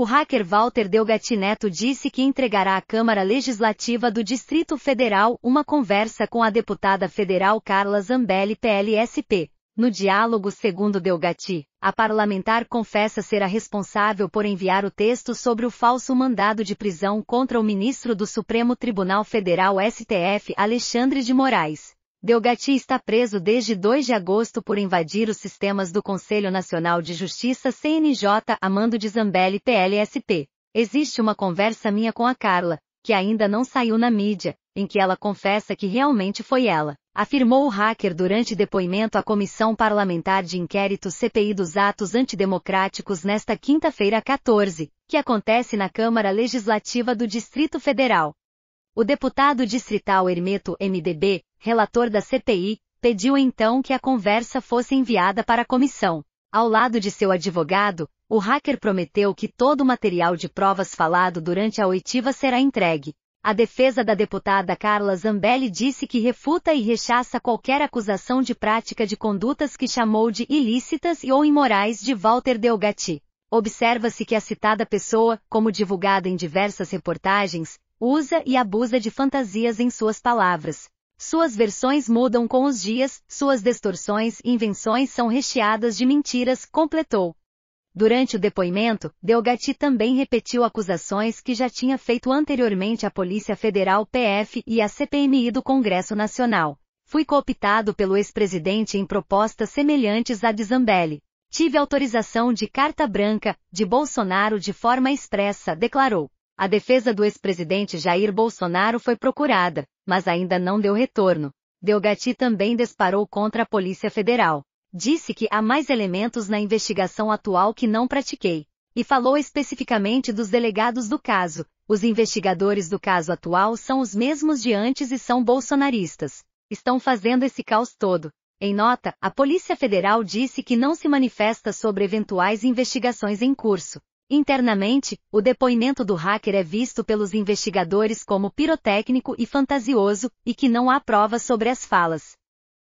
O hacker Walter Delgatti Neto disse que entregará à Câmara Legislativa do Distrito Federal uma conversa com a deputada federal Carla Zambelli PLSP. No diálogo segundo Delgatti, a parlamentar confessa ser a responsável por enviar o texto sobre o falso mandado de prisão contra o ministro do Supremo Tribunal Federal STF Alexandre de Moraes. Delgatti está preso desde 2 de agosto por invadir os sistemas do Conselho Nacional de Justiça CNJ a mando de Zambelli PLSP. Existe uma conversa minha com a Carla, que ainda não saiu na mídia, em que ela confessa que realmente foi ela. Afirmou o hacker durante depoimento à Comissão Parlamentar de Inquérito CPI dos Atos Antidemocráticos nesta quinta-feira 14, que acontece na Câmara Legislativa do Distrito Federal. O deputado distrital Hermeto MDB, relator da CPI, pediu então que a conversa fosse enviada para a comissão. Ao lado de seu advogado, o hacker prometeu que todo o material de provas falado durante a oitiva será entregue. A defesa da deputada Carla Zambelli disse que refuta e rechaça qualquer acusação de prática de condutas que chamou de ilícitas e ou imorais de Walter Delgatti. Observa-se que a citada pessoa, como divulgada em diversas reportagens, usa e abusa de fantasias em suas palavras. Suas versões mudam com os dias, suas distorções e invenções são recheadas de mentiras, completou. Durante o depoimento, Delgatti também repetiu acusações que já tinha feito anteriormente à Polícia Federal PF e à CPMI do Congresso Nacional. Fui cooptado pelo ex-presidente em propostas semelhantes à de Zambelli. Tive autorização de carta branca, de Bolsonaro de forma expressa, declarou. A defesa do ex-presidente Jair Bolsonaro foi procurada, mas ainda não deu retorno. Delgatti também disparou contra a Polícia Federal. Disse que há mais elementos na investigação atual que não pratiquei. E falou especificamente dos delegados do caso. Os investigadores do caso atual são os mesmos de antes e são bolsonaristas. Estão fazendo esse caos todo. Em nota, a Polícia Federal disse que não se manifesta sobre eventuais investigações em curso. Internamente, o depoimento do hacker é visto pelos investigadores como pirotécnico e fantasioso, e que não há provas sobre as falas.